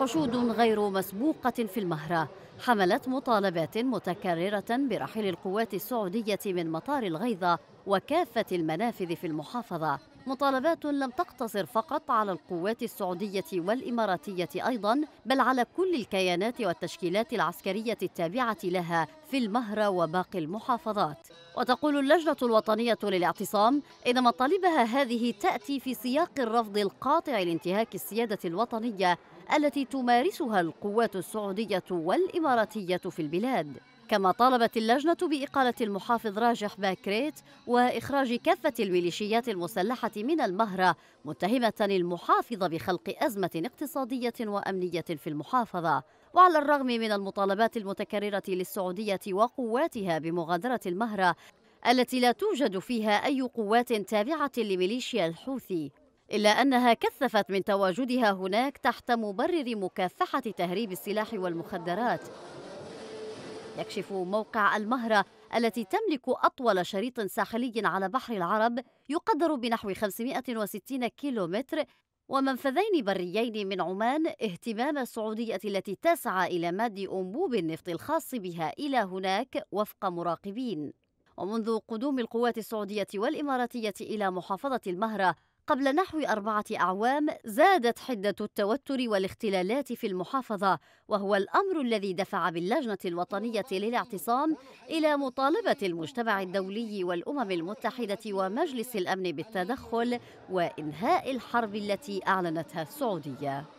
حشود غير مسبوقة في المهرة حملت مطالبات متكررة برحيل القوات السعودية من مطار الغيضة وكافة المنافذ في المحافظة مطالبات لم تقتصر فقط على القوات السعودية والإماراتية أيضا بل على كل الكيانات والتشكيلات العسكرية التابعة لها في المهرة وباقي المحافظات وتقول اللجنة الوطنية للاعتصام إن مطالبها هذه تأتي في سياق الرفض القاطع لانتهاك السيادة الوطنية التي تمارسها القوات السعودية والإماراتية في البلاد كما طالبت اللجنة بإقالة المحافظ راجح باكريت وإخراج كافة الميليشيات المسلحة من المهرة متهمة المحافظ بخلق أزمة اقتصادية وأمنية في المحافظة وعلى الرغم من المطالبات المتكررة للسعودية وقواتها بمغادرة المهرة التي لا توجد فيها أي قوات تابعة لميليشيا الحوثي إلا أنها كثفت من تواجدها هناك تحت مبرر مكافحة تهريب السلاح والمخدرات يكشف موقع المهرة التي تملك أطول شريط ساحلي على بحر العرب يقدر بنحو 560 كيلومتر ومنفذين بريين من عمان اهتمام السعودية التي تسعى إلى مد أنبوب النفط الخاص بها إلى هناك وفق مراقبين ومنذ قدوم القوات السعودية والإماراتية إلى محافظة المهرة قبل نحو أربعة أعوام زادت حدة التوتر والاختلالات في المحافظة وهو الأمر الذي دفع باللجنة الوطنية للاعتصام إلى مطالبة المجتمع الدولي والأمم المتحدة ومجلس الأمن بالتدخل وإنهاء الحرب التي أعلنتها السعودية